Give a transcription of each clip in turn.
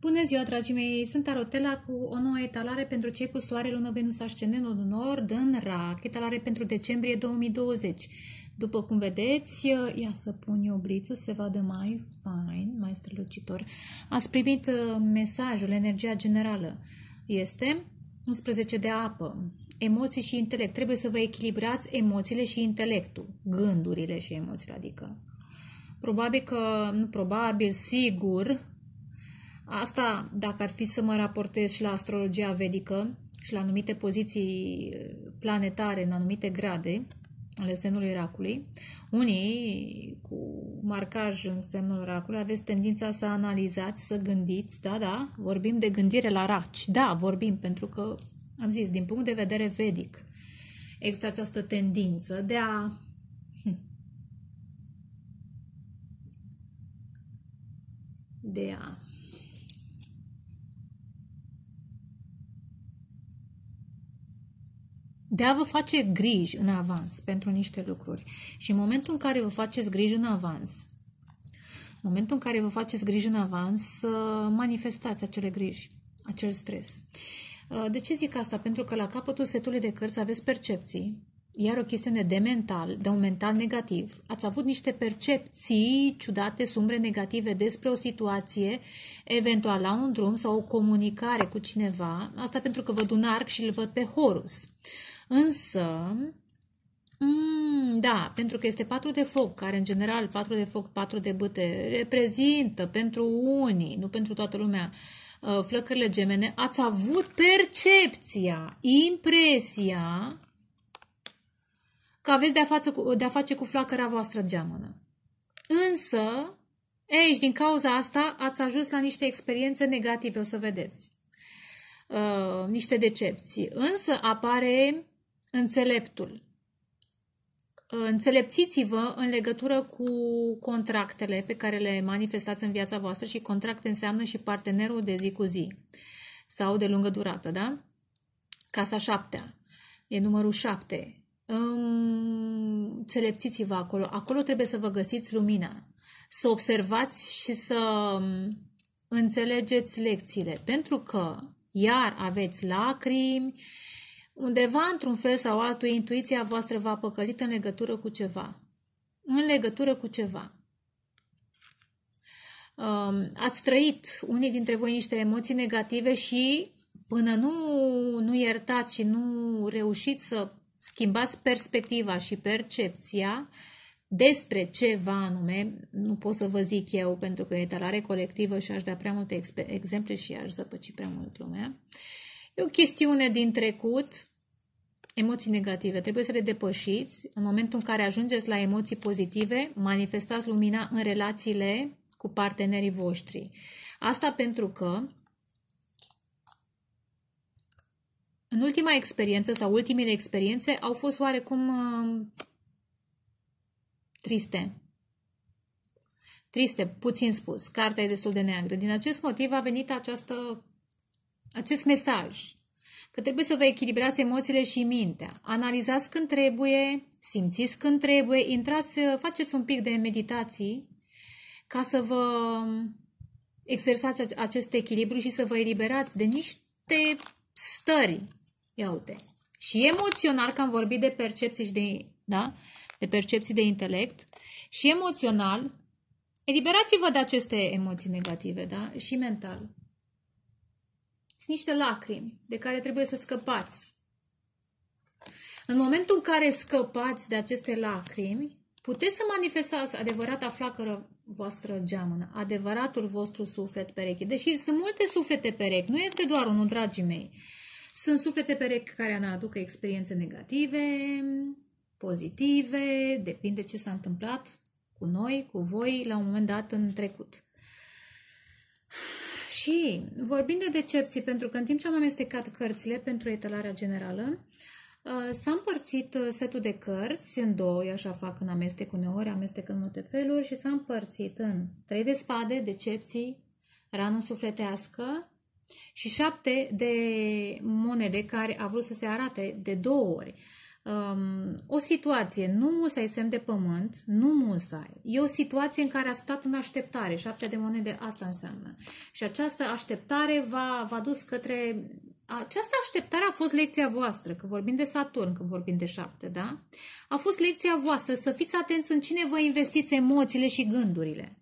Bună ziua, dragii mei! Sunt Arotela cu o nouă etalare pentru cei cu soare, lună, Venus, ascendent, în nord, în rac, etalare pentru decembrie 2020. După cum vedeți, ia să pun eu blițul, se vadă mai fain, mai strălucitor. Ați primit uh, mesajul, energia generală este 11 de apă, emoții și intelect. Trebuie să vă echilibrați emoțiile și intelectul, gândurile și emoțiile, adică probabil că, nu probabil, sigur, Asta, dacă ar fi să mă raportez și la astrologia vedică și la anumite poziții planetare, în anumite grade ale semnului racului, unii cu marcaj în semnul racului aveți tendința să analizați, să gândiți, da, da, vorbim de gândire la raci, da, vorbim, pentru că, am zis, din punct de vedere vedic, există această tendință de a hm, de a de a vă face griji în avans pentru niște lucruri. Și în momentul în care vă faceți griji în avans, în momentul în care vă faceți griji în avans, manifestați acele griji, acel stres. Uh, de ce zic asta? Pentru că la capătul setului de cărți aveți percepții, iar o chestiune de mental, de un mental negativ. Ați avut niște percepții ciudate, sumbre, negative despre o situație, eventual la un drum sau o comunicare cu cineva. Asta pentru că văd un arc și îl văd pe Horus. Însă, mm, da, pentru că este patru de foc, care în general patru de foc, patru de bâte, reprezintă pentru unii, nu pentru toată lumea, uh, flăcările gemene, ați avut percepția, impresia că aveți de-a, față cu, de-a face cu flacăra voastră geamănă. Însă, ei, din cauza asta ați ajuns la niște experiențe negative, o să vedeți, uh, niște decepții. Însă apare Înțeleptul. Ă, înțelepțiți-vă în legătură cu contractele pe care le manifestați în viața voastră și contracte înseamnă și partenerul de zi cu zi sau de lungă durată, da? Casa șaptea e numărul șapte. Înțelepțiți-vă acolo. Acolo trebuie să vă găsiți lumina, să observați și să înțelegeți lecțiile, pentru că iar aveți lacrimi, Undeva, într-un fel sau altul, intuiția voastră va păcălit în legătură cu ceva. În legătură cu ceva. Um, ați trăit unii dintre voi niște emoții negative și până nu, nu iertați și nu reușiți să schimbați perspectiva și percepția despre ceva anume, nu pot să vă zic eu pentru că e talare colectivă și aș da prea multe exemple și aș zăpăci prea mult lumea, uh, E o chestiune din trecut, emoții negative. Trebuie să le depășiți. În momentul în care ajungeți la emoții pozitive, manifestați lumina în relațiile cu partenerii voștri. Asta pentru că în ultima experiență sau ultimile experiențe au fost oarecum uh, triste. Triste, puțin spus. Cartea e destul de neagră. Din acest motiv a venit această acest mesaj că trebuie să vă echilibrați emoțiile și mintea. Analizați când trebuie, simțiți când trebuie, intrați, faceți un pic de meditații ca să vă exersați acest echilibru și să vă eliberați de niște stări. Ia uite. Și emoțional, că am vorbit de percepții și de, da? de percepții de intelect, și emoțional, eliberați-vă de aceste emoții negative, da? Și mental. Sunt niște lacrimi de care trebuie să scăpați. În momentul în care scăpați de aceste lacrimi, puteți să manifestați adevărata flacără voastră geamănă, adevăratul vostru suflet perechi. Deși sunt multe suflete perechi, nu este doar unul, dragii mei. Sunt suflete perechi care ne aducă experiențe negative, pozitive, depinde ce s-a întâmplat cu noi, cu voi, la un moment dat în trecut. Și, vorbind de decepții, pentru că în timp ce am amestecat cărțile pentru etalarea generală, uh, S-a împărțit uh, setul de cărți în două, eu așa fac în amestec uneori, amestec în multe feluri și s-a împărțit în trei de spade, decepții, rană sufletească și șapte de monede care a vrut să se arate de două ori um, o situație, nu musai semn de pământ, nu musai. E o situație în care a stat în așteptare, șapte de monede, asta înseamnă. Și această așteptare va a dus către... Această așteptare a fost lecția voastră, că vorbim de Saturn, că vorbim de șapte, da? A fost lecția voastră, să fiți atenți în cine vă investiți emoțiile și gândurile.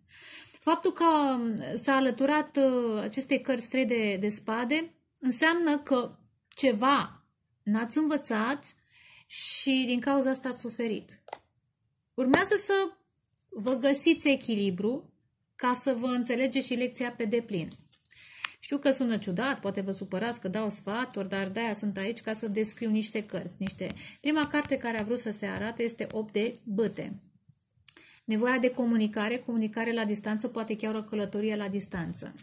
Faptul că um, s-a alăturat uh, acestei cărți trei de, de spade înseamnă că ceva n-ați învățat, și din cauza asta ați suferit. Urmează să vă găsiți echilibru ca să vă înțelegeți și lecția pe deplin. Știu că sună ciudat, poate vă supărați că dau sfaturi, dar de-aia sunt aici ca să descriu niște cărți. Niște... Prima carte care a vrut să se arate este 8 de băte. Nevoia de comunicare, comunicare la distanță, poate chiar o călătorie la distanță.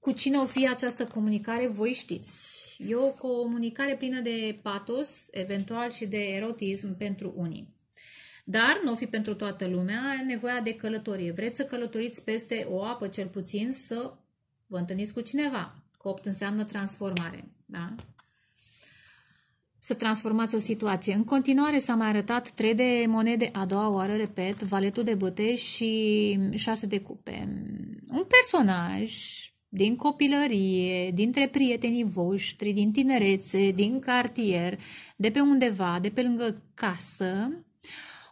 Cu cine o fi această comunicare, voi știți. E o comunicare plină de patos, eventual și de erotism pentru unii. Dar nu o fi pentru toată lumea, are nevoia de călătorie. Vreți să călătoriți peste o apă, cel puțin, să vă întâlniți cu cineva. Copt înseamnă transformare. Da? Să transformați o situație. În continuare s-a mai arătat 3 de monede a doua oară, repet, valetul de băte și 6 de cupe. Un personaj din copilărie, dintre prietenii voștri, din tinerețe, din cartier, de pe undeva, de pe lângă casă,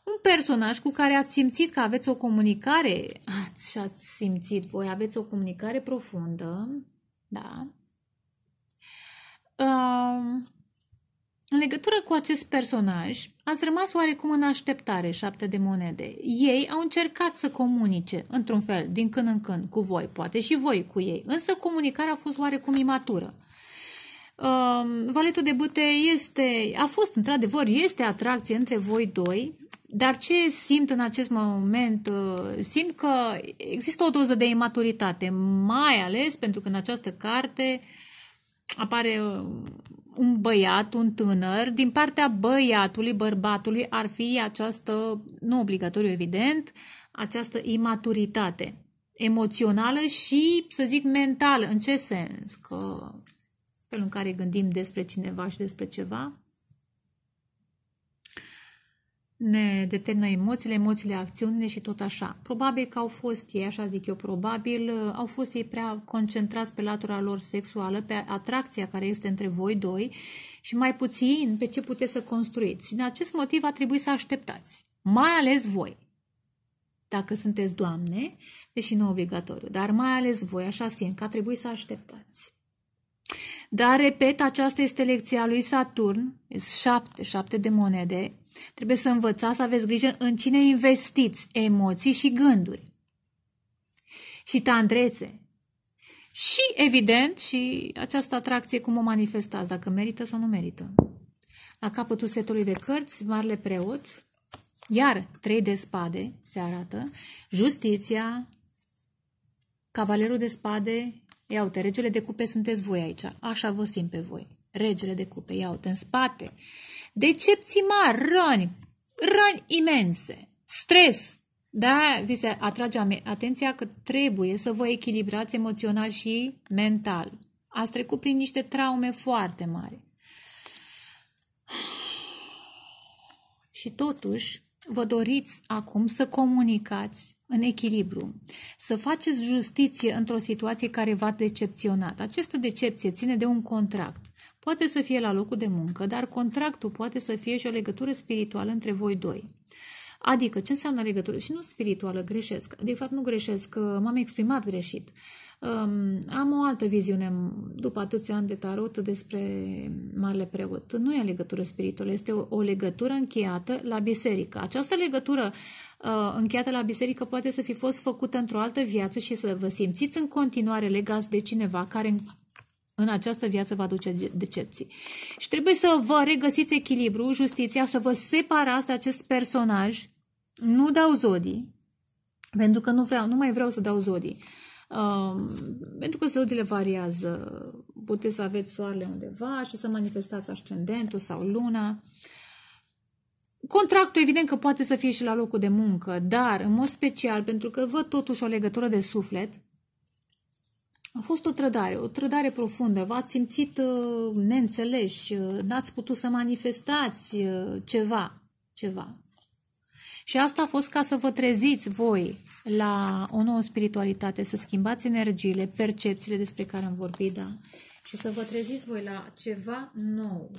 un personaj cu care ați simțit că aveți o comunicare, ați, și ați simțit voi, aveți o comunicare profundă, da? Um, în legătură cu acest personaj, ați rămas oarecum în așteptare șapte de monede. Ei au încercat să comunice, într-un fel, din când în când, cu voi, poate și voi cu ei, însă comunicarea a fost oarecum imatură. Um, valetul de bâte este, a fost, într-adevăr, este atracție între voi doi, dar ce simt în acest moment? Ă, simt că există o doză de imaturitate, mai ales pentru că în această carte apare un băiat, un tânăr, din partea băiatului, bărbatului, ar fi această, nu obligatoriu evident, această imaturitate emoțională și, să zic, mentală. În ce sens? Că felul în care gândim despre cineva și despre ceva ne determină emoțiile, emoțiile, acțiunile și tot așa. Probabil că au fost ei, așa zic eu, probabil au fost ei prea concentrați pe latura lor sexuală, pe atracția care este între voi doi și mai puțin pe ce puteți să construiți. Și din acest motiv a trebuit să așteptați, mai ales voi, dacă sunteți doamne, deși nu obligatoriu, dar mai ales voi, așa simt, că a trebuit să așteptați. Dar, repet, aceasta este lecția lui Saturn, șapte, șapte de monede, Trebuie să învățați să aveți grijă în cine investiți emoții și gânduri. Și tandrețe. Și, evident, și această atracție cum o manifestați, dacă merită sau nu merită. La capătul setului de cărți, marle Preot, iar trei de spade se arată, justiția, cavalerul de spade, ia uite, regele de cupe sunteți voi aici, așa vă simt pe voi, regele de cupe, ia uite, în spate, decepții mari, răni, răni imense, stres. Da, vi se atrage atenția că trebuie să vă echilibrați emoțional și mental. Ați trecut prin niște traume foarte mari. Și totuși, vă doriți acum să comunicați în echilibru, să faceți justiție într-o situație care v-a decepționat. Această decepție ține de un contract. Poate să fie la locul de muncă, dar contractul poate să fie și o legătură spirituală între voi doi. Adică, ce înseamnă legătură? Și nu spirituală, greșesc. De fapt, nu greșesc, m-am exprimat greșit. Um, am o altă viziune după atâția ani de tarot despre Marele Preot. Nu e legătură spirituală, este o, o legătură încheiată la biserică. Această legătură uh, încheiată la biserică poate să fi fost făcută într-o altă viață și să vă simțiți în continuare legați de cineva care în în această viață va duce decepții. Și trebuie să vă regăsiți echilibru, justiția, să vă separați de acest personaj. Nu dau zodii, pentru că nu, vreau, nu mai vreau să dau zodii. Uh, pentru că zodiile variază. Puteți să aveți soarele undeva și să manifestați ascendentul sau luna. Contractul, evident că poate să fie și la locul de muncă, dar în mod special, pentru că văd totuși o legătură de suflet, a fost o trădare, o trădare profundă. V-ați simțit uh, neînțeleși, uh, n-ați putut să manifestați uh, ceva, ceva. Și asta a fost ca să vă treziți voi la o nouă spiritualitate, să schimbați energiile, percepțiile despre care am vorbit, da? Și să vă treziți voi la ceva nou.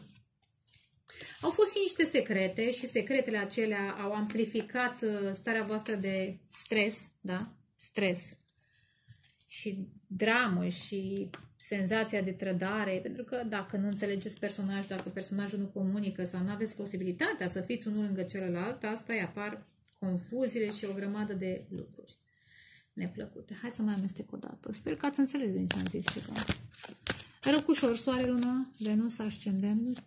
Au fost și niște secrete și secretele acelea au amplificat starea voastră de stres, da? Stres și dramă și senzația de trădare, pentru că dacă nu înțelegeți personajul, dacă personajul nu comunică sau nu aveți posibilitatea să fiți unul lângă celălalt, asta îi apar confuziile și o grămadă de lucruri neplăcute. Hai să mai amestec o dată. Sper că ați înțeles din ce am zis ceva. Răcușor, soare, lună, Venus, ascendent,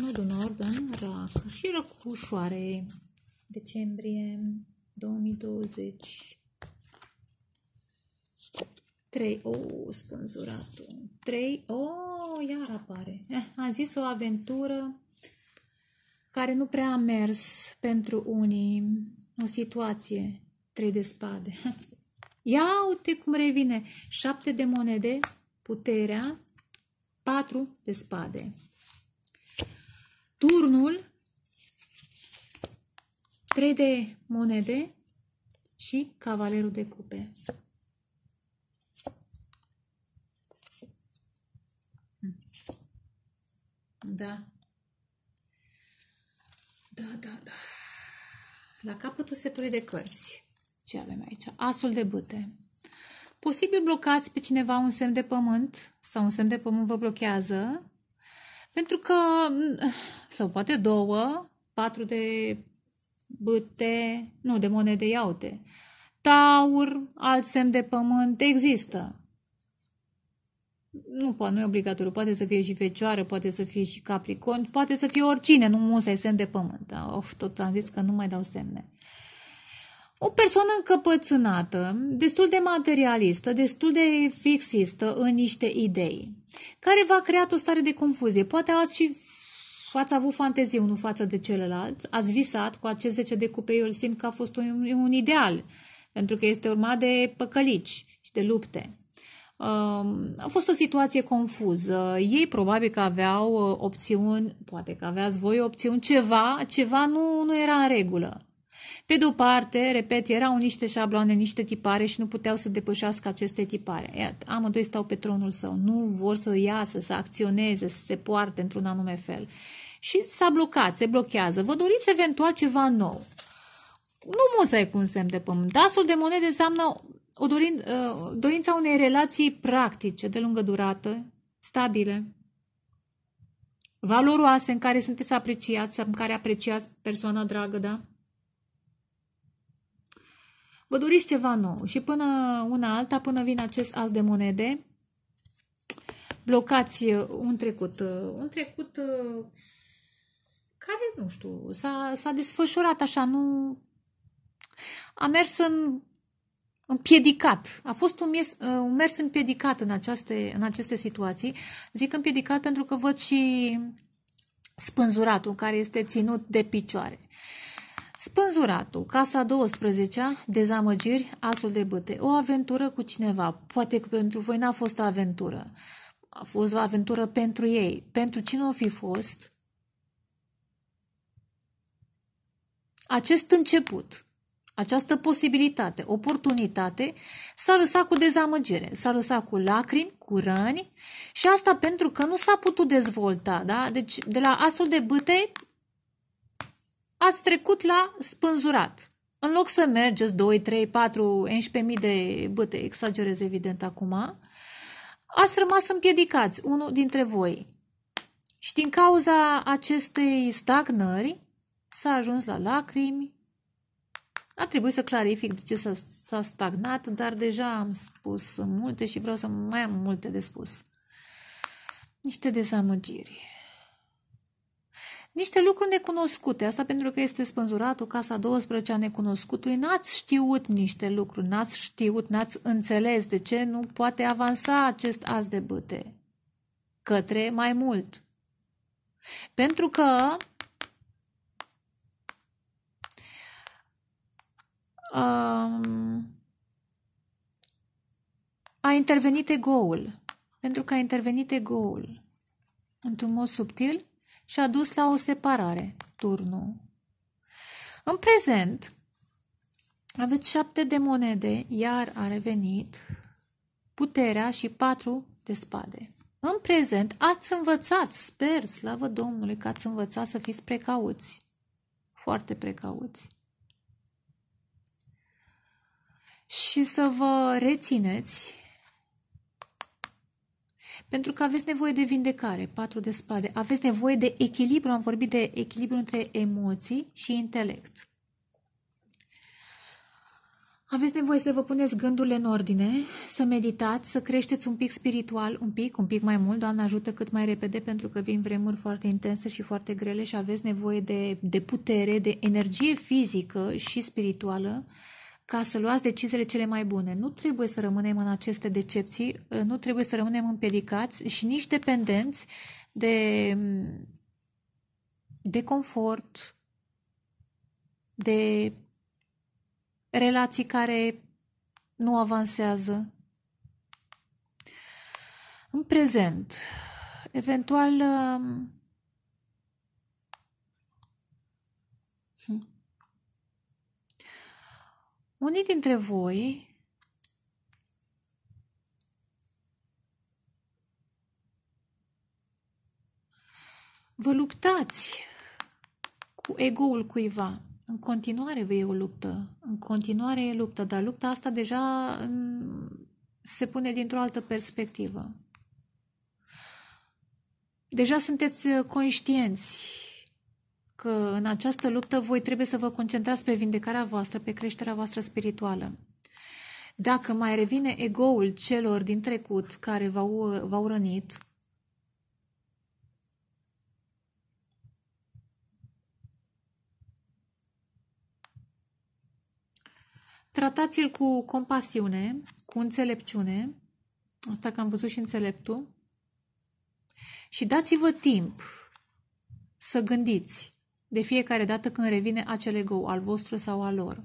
nodul nord în rac și răcușoare. Decembrie 2020. 3. O, oh, spânzuratul. 3. O, oh, iar apare. Eh, am zis o aventură care nu prea a mers pentru unii. O situație. 3 de spade. Ia uite cum revine. 7 de monede, puterea, 4 de spade. Turnul, 3 de monede și cavalerul de cupe. Da. Da, da, da. La capătul setului de cărți. Ce avem aici? Asul de bâte. Posibil blocați pe cineva un semn de pământ sau un semn de pământ vă blochează pentru că, sau poate două, patru de bâte, nu, de monede iaute, taur, alt semn de pământ, există nu, nu e obligatoriu, poate să fie și fecioară, poate să fie și capricorn, poate să fie oricine, nu musai semn de pământ. Da, of, tot am zis că nu mai dau semne. O persoană încăpățânată, destul de materialistă, destul de fixistă în niște idei, care va crea o stare de confuzie. Poate ați și ați avut fantezie unul față de celălalt, ați visat cu acest 10 de cupe, eu îl simt că a fost un, un ideal, pentru că este urmat de păcălici și de lupte. Um, a fost o situație confuză. Ei probabil că aveau uh, opțiuni, poate că aveați voi opțiuni, ceva, ceva nu, nu era în regulă. Pe de o parte, repet, erau niște șabloane, niște tipare și nu puteau să depășească aceste tipare. Iată, amândoi stau pe tronul său, nu vor să iasă, să acționeze, să se poarte într-un anume fel. Și s-a blocat, se blochează. Vă doriți eventual ceva nou. Nu musai cu un semn de pământ. Asul de monede înseamnă o dorin, uh, dorința unei relații practice de lungă durată, stabile, valoroase, în care sunteți apreciați, în care apreciați persoana dragă, da? Vă doriți ceva nou și până una alta, până vine acest as de monede, blocați uh, un trecut, uh, un trecut care, nu știu, s-a, desfășurat așa, nu... A mers în împiedicat. A fost un, mies, uh, un mers împiedicat în aceste, în aceste situații. Zic împiedicat pentru că văd și spânzuratul care este ținut de picioare. Spânzuratul, casa 12-a, dezamăgiri, asul de băte. o aventură cu cineva. Poate că pentru voi n-a fost o aventură. A fost o aventură pentru ei. Pentru cine o fi fost? Acest început, această posibilitate, oportunitate, s-a lăsat cu dezamăgire, s-a lăsat cu lacrimi, cu răni și asta pentru că nu s-a putut dezvolta. Da? Deci de la asul de băte ați trecut la spânzurat. În loc să mergeți 2, 3, 4, 11.000 de băte, exagerez evident acum, ați rămas împiedicați, unul dintre voi. Și din cauza acestei stagnări s-a ajuns la lacrimi, a trebuit să clarific de ce s-a, s-a stagnat, dar deja am spus multe și vreau să mai am multe de spus. Niște dezamăgiri. Niște lucruri necunoscute, asta pentru că este spânzuratul Casa 12 a necunoscutului. N-ați știut niște lucruri, n-ați știut, n-ați înțeles de ce nu poate avansa acest as de băte către mai mult. Pentru că uh, a intervenit egoul, pentru că a intervenit egoul într-un mod subtil și a dus la o separare, turnul. În prezent, aveți șapte de monede, iar a revenit puterea și patru de spade. În prezent ați învățat, sper, slavă Domnului, că ați învățat să fiți precauți, foarte precauți. și să vă rețineți pentru că aveți nevoie de vindecare, patru de spade, aveți nevoie de echilibru, am vorbit de echilibru între emoții și intelect. Aveți nevoie să vă puneți gândurile în ordine, să meditați, să creșteți un pic spiritual, un pic, un pic mai mult, Doamne ajută cât mai repede, pentru că vin vremuri foarte intense și foarte grele și aveți nevoie de, de putere, de energie fizică și spirituală, uh, ca să luați deciziile cele mai bune. Nu trebuie să rămânem în aceste decepții, uh, nu trebuie să rămânem împiedicați și nici dependenți de, mm, de confort, de relații care nu avansează. În prezent, eventual. Uh, hmm, unii dintre voi vă luptați cu egoul cuiva. În continuare e o luptă, în continuare e luptă, dar lupta asta deja mm, se pune dintr-o altă perspectivă. Deja sunteți uh, conștienți că în această luptă voi trebuie să vă concentrați pe vindecarea voastră, pe creșterea voastră spirituală. Dacă mai revine egoul celor din trecut care v-au, v-au rănit, Tratați-l cu compasiune, cu înțelepciune, asta că am văzut și înțeleptul, și dați-vă timp să gândiți de fiecare dată când revine acel ego al vostru sau al lor.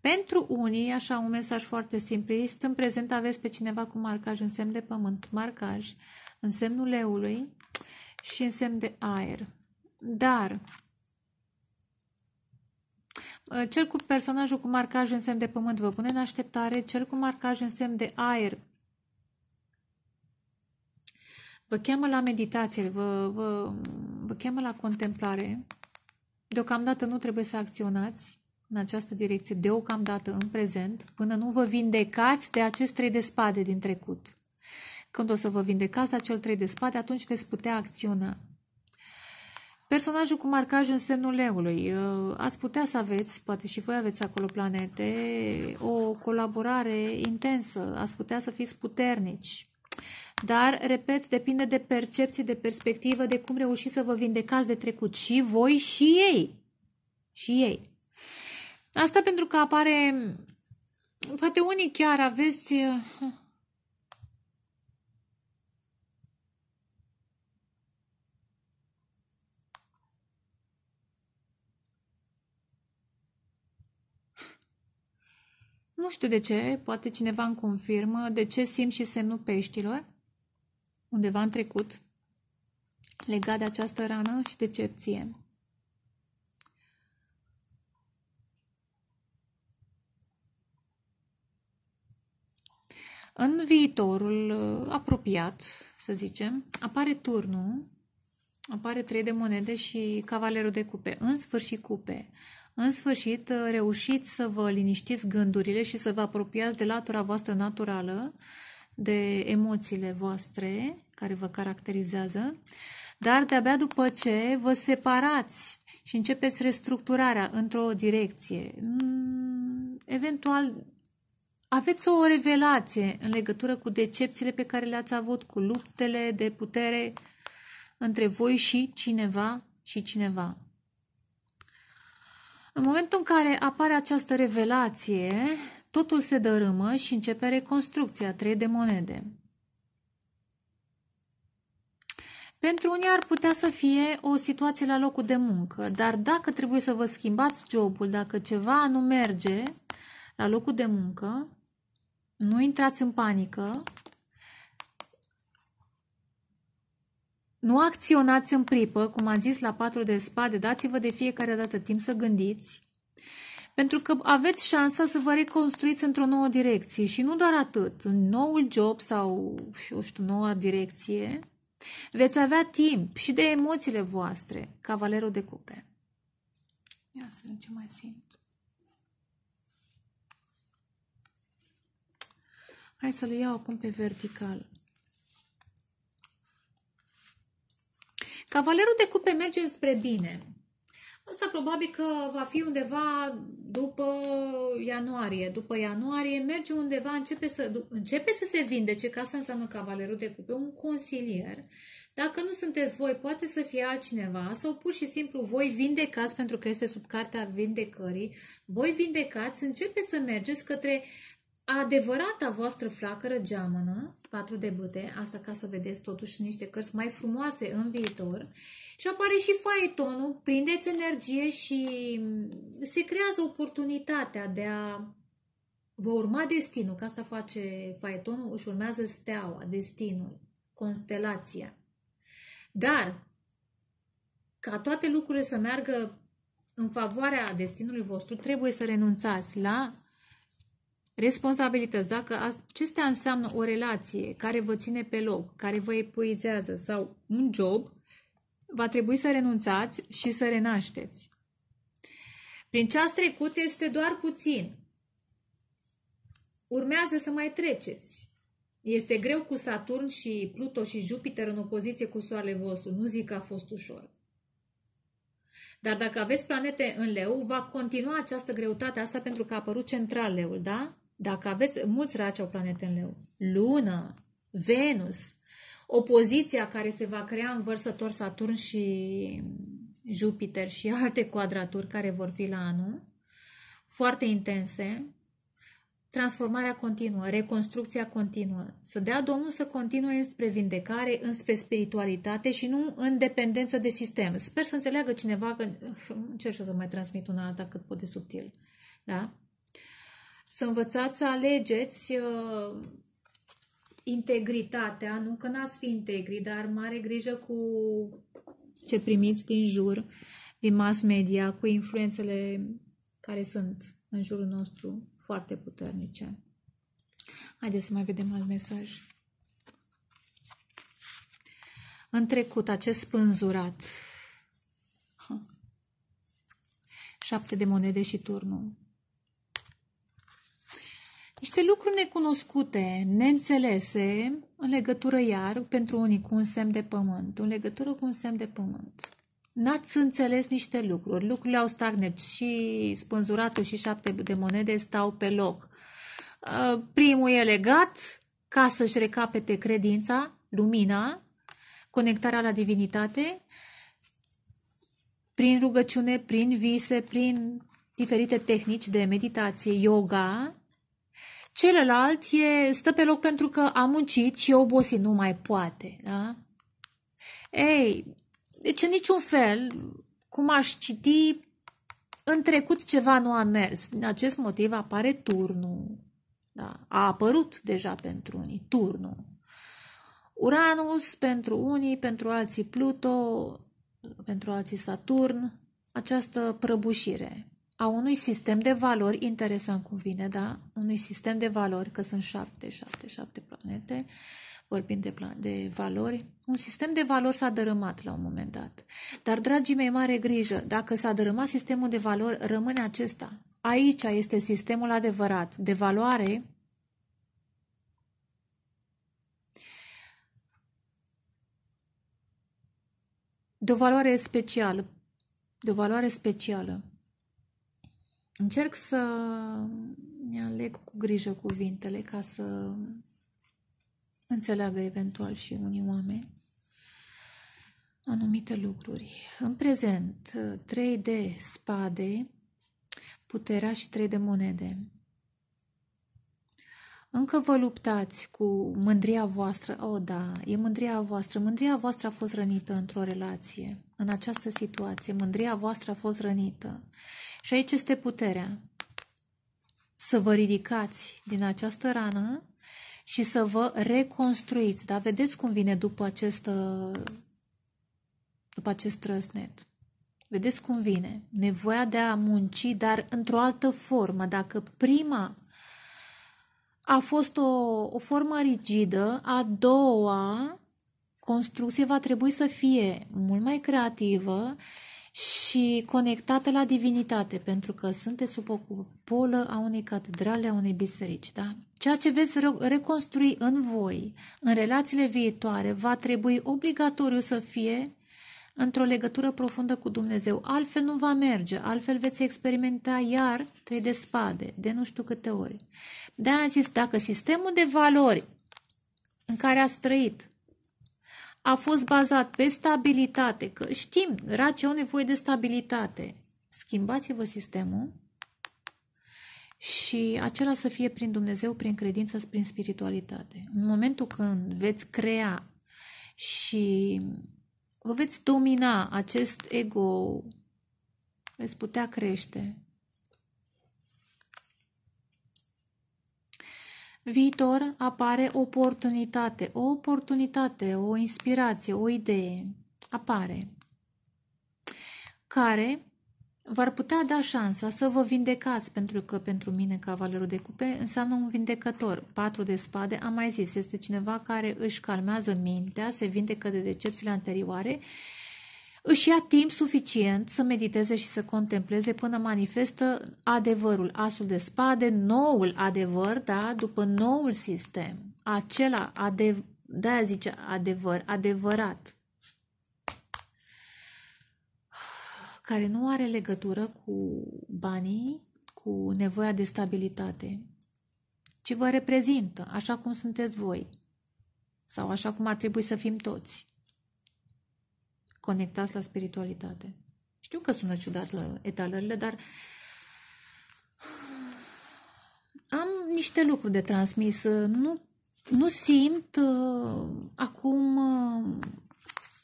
Pentru unii, așa un mesaj foarte este în prezent aveți pe cineva cu marcaj în semn de pământ, marcaj în semnul leului și în semn de aer. Dar cel cu personajul cu marcaj în semn de pământ vă pune în așteptare, cel cu marcaj în semn de aer vă cheamă la meditație, vă, vă, vă cheamă la contemplare. Deocamdată nu trebuie să acționați în această direcție, deocamdată, în prezent, până nu vă vindecați de acest trei de spade din trecut. Când o să vă vindecați acel trei de spade, atunci veți putea acționa. Personajul cu marcaj în semnul leului. Ă, ați putea să aveți, poate și voi aveți acolo planete, o colaborare intensă. Ați putea să fiți puternici dar, repet, depinde de percepții, de perspectivă, de cum reușiți să vă vindecați de trecut și voi și ei. Și ei. Asta pentru că apare, poate unii chiar aveți, eh, Nu știu de ce, poate cineva îmi confirmă de ce simt și semnul peștilor undeva în trecut legat de această rană și decepție. În viitorul uh, apropiat, să zicem, apare turnul, apare trei de monede și cavalerul de cupe, în sfârșit cupe. În sfârșit, uh, reușiți să vă liniștiți gândurile și să vă apropiați de latura voastră naturală, de emoțiile voastre care vă caracterizează, dar de-abia după ce vă separați și începeți restructurarea într-o direcție, mm, eventual aveți o revelație în legătură cu decepțiile pe care le-ați avut, cu luptele de putere între voi și cineva și cineva. În momentul în care apare această revelație, Totul se dărâmă și începe reconstrucția trei de monede. Pentru unii ar putea să fie o situație la locul de muncă, dar dacă trebuie să vă schimbați jobul, dacă ceva nu merge la locul de muncă, nu intrați în panică, nu acționați în pripă, cum am zis la patru de spade, dați-vă de fiecare dată timp să gândiți, pentru că aveți șansa să vă reconstruiți într-o nouă direcție și nu doar atât, în noul job sau, eu știu, noua direcție, veți avea timp și de emoțiile voastre, cavalerul de cupe. Ia să vedem ce mai simt. Hai să le iau acum pe vertical. Cavalerul de cupe merge spre bine. Asta probabil că va fi undeva după ianuarie. După ianuarie merge undeva, începe să, începe să se vindece, ca asta înseamnă cavalerul de cupe, un consilier. Dacă nu sunteți voi, poate să fie altcineva sau pur și simplu voi vindecați, pentru că este sub cartea vindecării, voi vindecați, începe să mergeți către adevărata voastră flacără geamănă, patru de bâte, asta ca să vedeți totuși niște cărți mai frumoase în viitor, și apare și faetonul, prindeți energie și se creează oportunitatea de a vă urma destinul, că asta face faetonul, își urmează steaua, destinul, constelația. Dar, ca toate lucrurile să meargă în favoarea destinului vostru, trebuie să renunțați la Responsabilități. Dacă acestea înseamnă o relație care vă ține pe loc, care vă epuizează sau un job, va trebui să renunțați și să renașteți. Prin ce ați trecut este doar puțin. Urmează să mai treceți. Este greu cu Saturn și Pluto și Jupiter în opoziție cu Soarele vostru. Nu zic că a fost ușor. Dar dacă aveți planete în leu, va continua această greutate asta pentru că a apărut central leul, da? Dacă aveți, mulți raci au planete în leu. Lună, Venus, opoziția care se va crea în vărsător Saturn și Jupiter și alte quadraturi care vor fi la anul, foarte intense, transformarea continuă, reconstrucția continuă. Să dea Domnul să continue înspre vindecare, înspre spiritualitate și nu în dependență de sistem. Sper să înțeleagă cineva că... Încerc să mai transmit una alta cât pot de subtil. Da? să învățați să alegeți uh, integritatea, nu că n-ați fi integri, dar mare grijă cu ce primiți din jur, din mass media, cu influențele care sunt în jurul nostru foarte puternice. Haideți să mai vedem alt mesaj. În trecut, acest spânzurat. Șapte de monede și turnul. Niște lucruri necunoscute, neînțelese, în legătură iar, pentru unii cu un semn de pământ, în legătură cu un semn de pământ. N-ați înțeles niște lucruri, lucrurile au stagnat și spânzuratul și șapte de monede stau pe loc. Uh, primul e legat ca să-și recapete credința, lumina, conectarea la divinitate, prin rugăciune, prin vise, prin diferite tehnici de meditație, yoga, Celălalt e, stă pe loc pentru că a muncit și e obosit, nu mai poate. Da? Ei, deci în niciun fel, cum aș citi, în trecut ceva nu a mers. Din acest motiv apare turnul. Da? A apărut deja pentru unii, turnul. Uranus pentru unii, pentru alții Pluto, pentru alții Saturn, această prăbușire a unui sistem de valori, interesant cum vine, da? Unui sistem de valori, că sunt șapte, șapte, șapte planete, vorbim de, plan- de valori, un sistem de valori s-a dărâmat la un moment dat. Dar, dragii mei, mare grijă, dacă s-a dărâmat sistemul de valori, rămâne acesta. Aici este sistemul adevărat de valoare de o valoare specială, de o valoare specială. Încerc să mi-aleg cu grijă cuvintele ca să înțeleagă eventual și unii oameni anumite lucruri. În prezent, 3 de spade, puterea și 3 de monede. Încă vă luptați cu mândria voastră. O, oh, da, e mândria voastră. Mândria voastră a fost rănită într-o relație, în această situație. Mândria voastră a fost rănită. Și aici este puterea. Să vă ridicați din această rană și să vă reconstruiți. Da? Vedeți cum vine după acest, ă, după acest răsnet. Vedeți cum vine. Nevoia de a munci, dar într-o altă formă. Dacă prima a fost o, o formă rigidă, a doua construcție va trebui să fie mult mai creativă și conectată la divinitate, pentru că sunteți sub o polă a unei catedrale, a unei biserici, da? Ceea ce veți reconstrui în voi, în relațiile viitoare, va trebui obligatoriu să fie într-o legătură profundă cu Dumnezeu. Altfel nu va merge, altfel veți experimenta iar trei de spade, de nu știu câte ori. de am zis, dacă sistemul de valori în care ați trăit a fost bazat pe stabilitate, că știm, race au nevoie de stabilitate, schimbați-vă sistemul și acela să fie prin Dumnezeu, prin credință, prin spiritualitate. În momentul când veți crea și vă veți domina acest ego, veți putea crește. Viitor apare oportunitate, o oportunitate, o inspirație, o idee apare care v-ar putea da șansa să vă vindecați, pentru că pentru mine cavalerul de cupe înseamnă un vindecător. Patru de spade, am mai zis, este cineva care își calmează mintea, se vindecă de decepțiile anterioare, își ia timp suficient să mediteze și să contempleze până manifestă adevărul, asul de spade, noul adevăr, da, după noul sistem, acela, adev- de-aia zice adevăr, adevărat, care nu are legătură cu banii, cu nevoia de stabilitate, ci vă reprezintă așa cum sunteți voi sau așa cum ar trebui să fim toți. Conectați la spiritualitate. Știu că sună ciudat la etalările, dar am niște lucruri de transmis. Nu, nu simt uh, acum uh,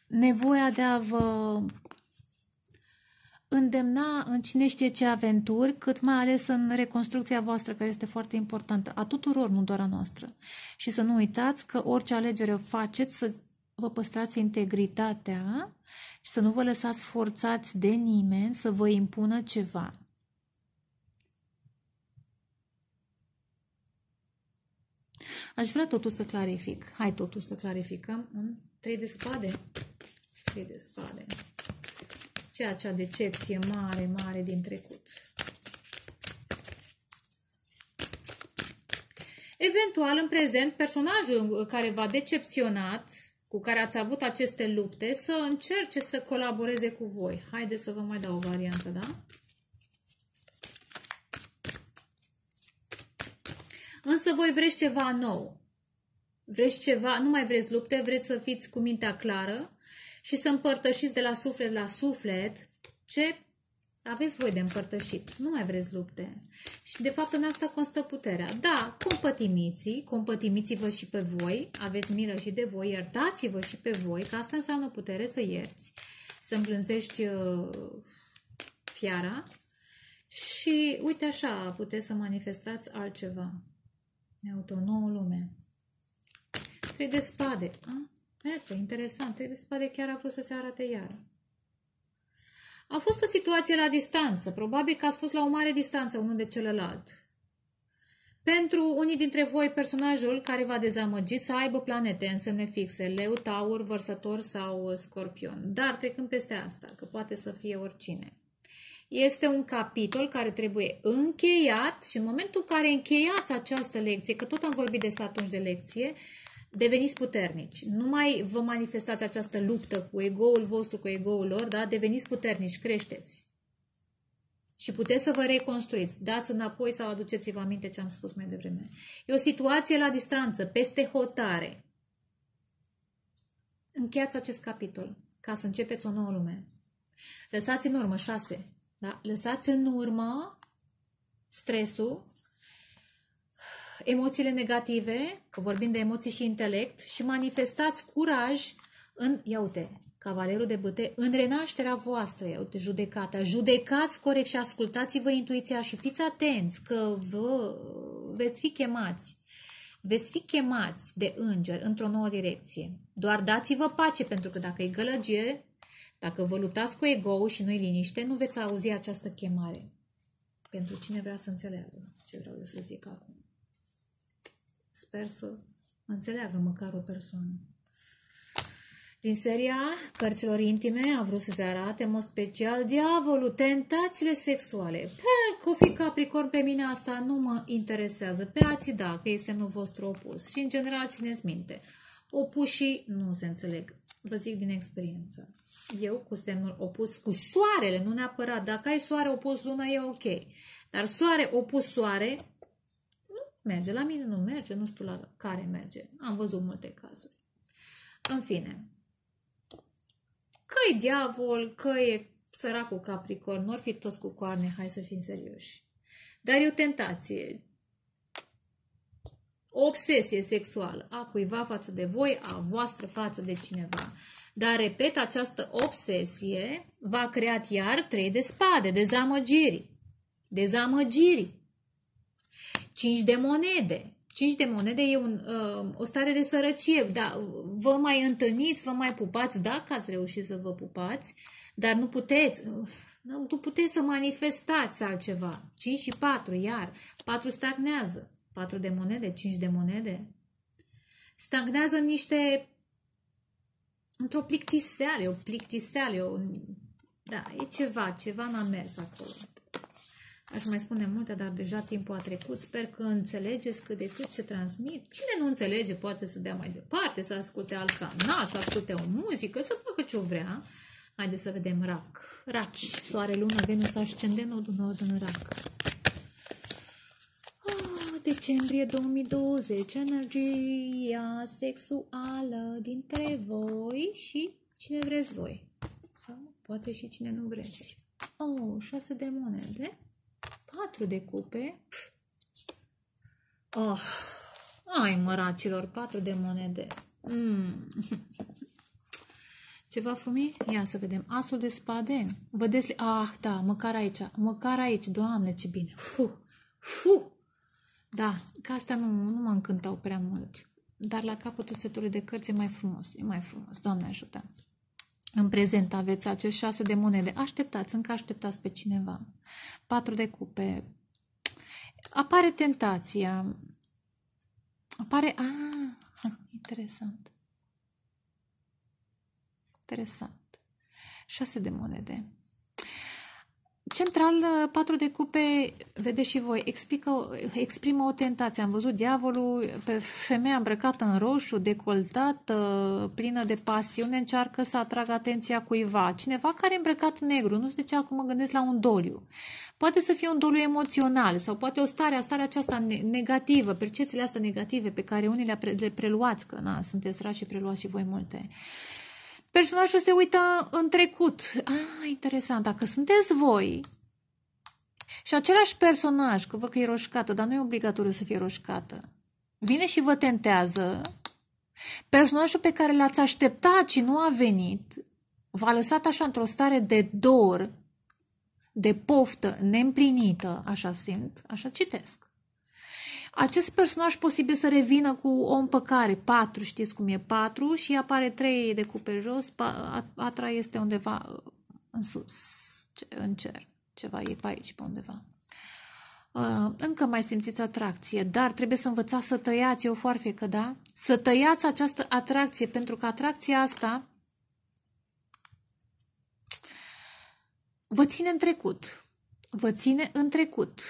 nevoia de a vă îndemna în cine știe ce aventuri, cât mai ales în reconstrucția voastră, care este foarte importantă, a tuturor, nu doar a noastră. Și să nu uitați că orice alegere o faceți, să vă păstrați integritatea și să nu vă lăsați forțați de nimeni să vă impună ceva. Aș vrea totul să clarific. Hai totul să clarificăm Trei de spade. Trei de spade ce acea decepție mare, mare din trecut. Eventual, în prezent, personajul uh, care v-a decepționat, cu care ați avut aceste lupte, să încerce să colaboreze cu voi. Haideți să vă mai dau o variantă, da? Însă voi vreți ceva nou. Vreți ceva, nu mai vreți lupte, vreți să fiți cu mintea clară, și să împărtășiți de la suflet la suflet ce aveți voi de împărtășit. Nu mai vreți lupte. Și de fapt în asta constă puterea. Da, compătimiți-vă și pe voi, aveți milă și de voi, iertați-vă și pe voi, că asta înseamnă putere să ierți, să îmblânzești uh, fiara și uite așa puteți să manifestați altceva. Ne o nouă lume. Trei de spade. A? Ah. Iată, interesant, se pare chiar a vrut să se arate iar. A fost o situație la distanță, probabil că a fost la o mare distanță unul de celălalt. Pentru unii dintre voi, personajul care va dezamăgi, să aibă planete în semne fixe, leu, taur, vărsător sau scorpion, dar trecând peste asta, că poate să fie oricine. Este un capitol care trebuie încheiat și în momentul în care încheiați această lecție, că tot am vorbit de atunci de lecție, uh, deveniți puternici. Nu mai vă manifestați această luptă cu egoul vostru, cu egoul lor, da? deveniți puternici, creșteți. Și puteți să vă reconstruiți. Dați înapoi sau aduceți-vă aminte ce am spus mai devreme. E o situație la distanță, peste hotare. Încheiați acest capitol ca să începeți o nouă lume. Lăsați în urmă, șase, da? lăsați în urmă stresul, emoțiile negative, că vorbim de emoții și intelect, și manifestați curaj în, ia uite, cavalerul de băte, în renașterea voastră, ia uite, judecata, judecați corect și ascultați-vă intuiția și fiți atenți că vă, veți fi chemați veți fi chemați de înger într-o nouă direcție. Doar dați-vă pace, pentru că dacă e gălăgie, dacă vă luptați cu ego și nu-i liniște, nu veți auzi această chemare. Pentru cine vrea să înțeleagă ce vreau eu să zic acum. Sper să înțeleagă măcar o persoană. Din seria cărților intime a vrut să se arate, mă special, diavolul, tentațiile sexuale. Pe, cu fi capricorn pe mine asta nu mă interesează. Pe ați da, că e semnul vostru opus. Și, în general, țineți minte. Opușii nu se înțeleg. Vă zic din experiență. Eu cu semnul opus, cu soarele, nu neapărat. Dacă ai soare opus lună, e ok. Dar soare opus soare, Merge la mine, nu merge, nu știu la care merge. Am văzut multe cazuri. În fine, că i diavol, că e săracul capricorn, nu fi toți cu coarne, hai să fim serioși. Dar e o tentație, o obsesie sexuală a cuiva față de voi, a voastră față de cineva. Dar, repet, această obsesie va crea creat iar trei de spade, dezamăgiri. Dezamăgiri. 5 de monede. 5 de monede e un, uh, o stare de sărăcie. Da, vă mai întâlniți, vă mai pupați, dacă ați reușit să vă pupați, dar nu puteți. Nu puteți să manifestați altceva. 5 și 4, iar. 4 stagnează. 4 de monede, 5 de monede. Stagnează niște... Într-o plictiseală, o plictiseală, o... Da, e ceva, ceva n-a mers acolo. Aș mai spune multe, dar deja timpul a trecut. Sper că înțelegeți cât de cât ce transmit. Cine nu înțelege poate să dea mai departe, să asculte alt canal, să asculte o muzică, să facă ce vrea. Haideți să vedem rac. Raci, soare, lună, Venus, ascendent, nodul nord în rac. Ah, decembrie 2020, energia sexuală dintre voi și cine vreți voi. Sau poate și cine nu vreți. Oh, șase de monede patru de cupe. Oh, ai măracilor, patru de monede. Mm. Ceva fumi? Ia să vedem. Asul de spade. Vă Desle... Ah, da, măcar aici. Măcar aici. Doamne, ce bine. Fu, fu. Da, că astea nu, nu mă încântau prea mult. Dar la capătul setului de cărți e mai frumos. E mai frumos. Doamne ajută. În prezent aveți acest șase de monede. Așteptați, încă așteptați pe cineva. Patru de cupe. Apare tentația. Apare... Ah, interesant. Interesant. Șase de monede. Central, uh, patru de cupe, vedeți și voi, explică, exprimă o tentație. Am văzut diavolul, pe femeia îmbrăcată în roșu, decoltată, plină de pasiune, încearcă să atragă atenția cuiva. Cineva care e îmbrăcat negru, nu știu de ce acum mă gândesc la un doliu. Poate să fie un doliu emoțional sau poate o stare, stare aceasta negativă, percepțiile astea negative pe care unii le, le preluați, că na, sunteți rași și preluați și voi multe. Uh, Personajul se uită în trecut. Ah, interesant, dacă sunteți voi și același personaj, că văd că e roșcată, dar nu e obligatoriu să fie roșcată, vine și vă tentează, personajul pe care l-ați așteptat și nu a venit, v-a lăsat așa într-o stare de dor, de poftă neîmplinită, așa simt, așa citesc. Acest personaj posibil să revină cu o împăcare, 4, știți cum e 4 și apare 3 de cupe jos, patra este undeva uh, în sus, în cer, ceva e pe aici, pe undeva. Uh, încă mai simțiți atracție, dar trebuie să învățați să tăiați, eu o că da? Să tăiați această atracție, pentru că atracția asta vă ține în trecut. Vă ține în trecut.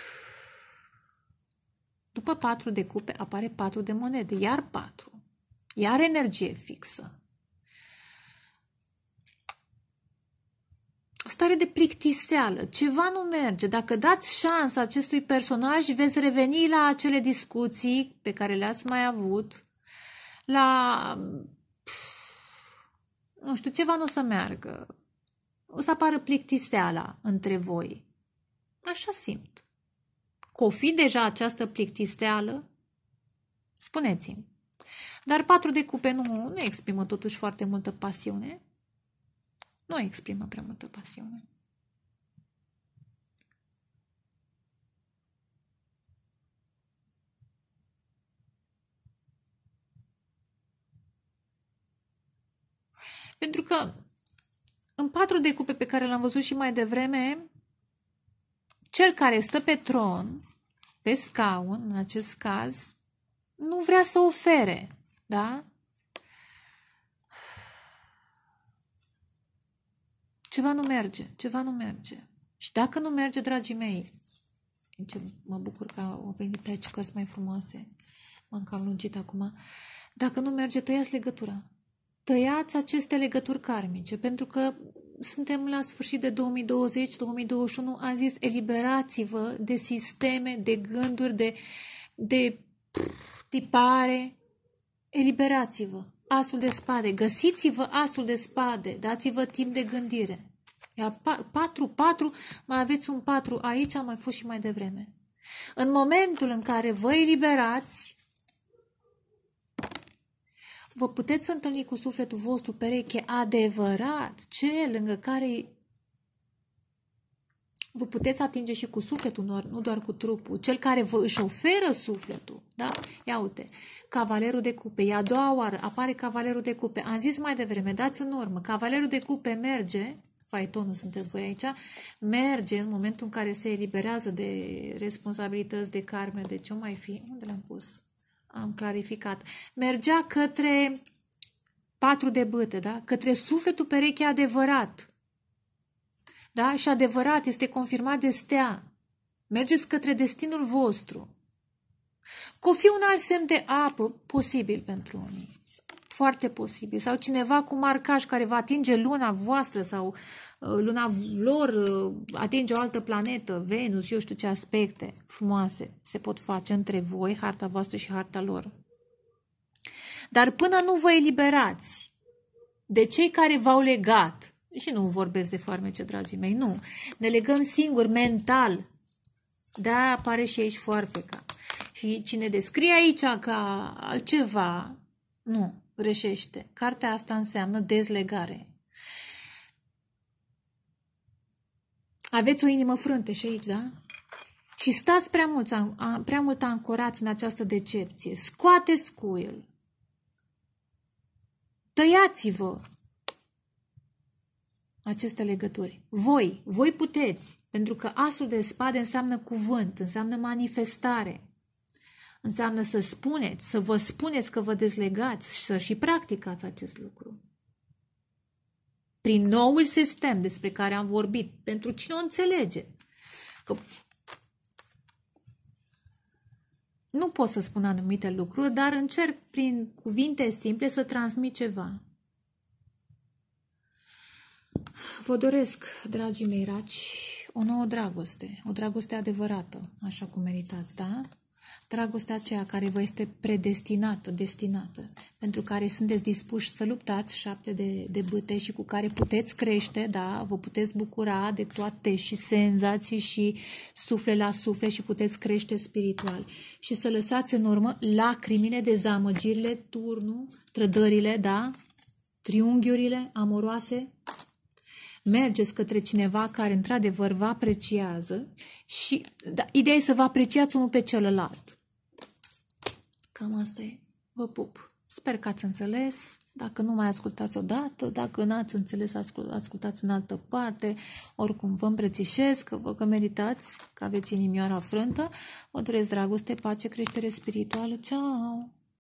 După patru de cupe apare patru de monede, iar patru. Iar energie fixă. O stare de plictiseală, ceva nu merge. Dacă dați șansa acestui personaj, veți reveni la acele discuții pe care le-ați mai avut, la... nu știu, ceva nu o să meargă. O să apară plictiseala între voi. Așa simt că fi deja această plictisteală? Spuneți-mi. Dar patru de cupe nu, nu exprimă totuși foarte multă pasiune? Nu exprimă prea multă pasiune. Pentru că în patru de cupe pe care l-am văzut și mai devreme, cel care stă pe tron, pe scaun, în acest caz, nu vrea să ofere, da? Ceva nu merge, ceva nu merge. Și dacă nu merge, dragii mei, ce mă bucur că au venit pe aici cărți mai frumoase, m-am cam lungit acum, dacă nu merge, tăiați legătura. Tăiați aceste legături karmice, pentru că suntem la sfârșit de 2020-2021, am zis eliberați-vă de sisteme, de gânduri, de, de tipare, eliberați-vă. Asul de spade, găsiți-vă asul de spade, dați-vă timp de gândire. Iar 4, 4, mai aveți un 4 aici, am mai fost și mai devreme. În momentul în care vă eliberați, vă puteți întâlni cu sufletul vostru pereche adevărat, cel lângă care vă puteți atinge și cu sufletul, nu doar cu trupul, cel care vă își oferă sufletul. Da? Ia uite, cavalerul de cupe, e a doua oară, apare cavalerul de cupe. Am zis mai devreme, dați în urmă, cavalerul de cupe merge, faitonul sunteți voi aici, merge în momentul în care se eliberează de responsabilități, de karme, de ce mai fi, unde l-am pus? am clarificat, mergea către patru de bâte, da? către sufletul pereche adevărat. Da? Și adevărat este confirmat de stea. Mergeți către destinul vostru. Cu fi un alt semn de apă posibil pentru unii. Foarte posibil. Sau cineva cu marcaj care va atinge luna voastră sau uh, luna lor, uh, atinge o altă planetă, Venus, eu știu ce aspecte frumoase se pot face între voi, harta voastră și harta lor. Dar până nu vă eliberați de cei care v-au legat, și nu vorbesc de farmece, dragii mei, nu. Ne legăm singur, mental. Da, apare și aici foarfeca. Și cine descrie aici ca altceva, nu greșește. Cartea asta înseamnă dezlegare. Aveți o inimă frânte și aici, da? Și stați prea mult, prea mult ancorați în această decepție. Scoateți cuiul. Tăiați-vă aceste legături. Voi, voi puteți, pentru că asul de spade înseamnă cuvânt, înseamnă manifestare. Înseamnă să spuneți, să vă spuneți că vă dezlegați și să și practicați acest lucru. Prin noul sistem despre care am vorbit, pentru cine o înțelege, că nu pot să spun anumite lucruri, dar încerc prin cuvinte simple să transmit ceva. Vă doresc, dragii mei raci, o nouă dragoste, o dragoste adevărată, așa cum meritați, da? dragostea aceea care vă este predestinată, destinată, pentru care sunteți dispuși să luptați șapte de, de bâte și cu care puteți crește, da, vă puteți bucura de toate și senzații și suflet la suflet și puteți crește spiritual. Și să lăsați în urmă lacrimile, dezamăgirile, turnul, trădările, da, triunghiurile amoroase, mergeți către cineva care într-adevăr vă apreciază și da, ideea e să vă apreciați unul pe celălalt. Cam asta e. Vă pup! Sper că ați înțeles. Dacă nu mai ascultați odată, dacă n-ați înțeles, ascultați în altă parte. Oricum, vă îmbrățișez, că vă că meritați, că aveți inimioara frântă. Vă doresc dragoste, pace, creștere spirituală. Ceau!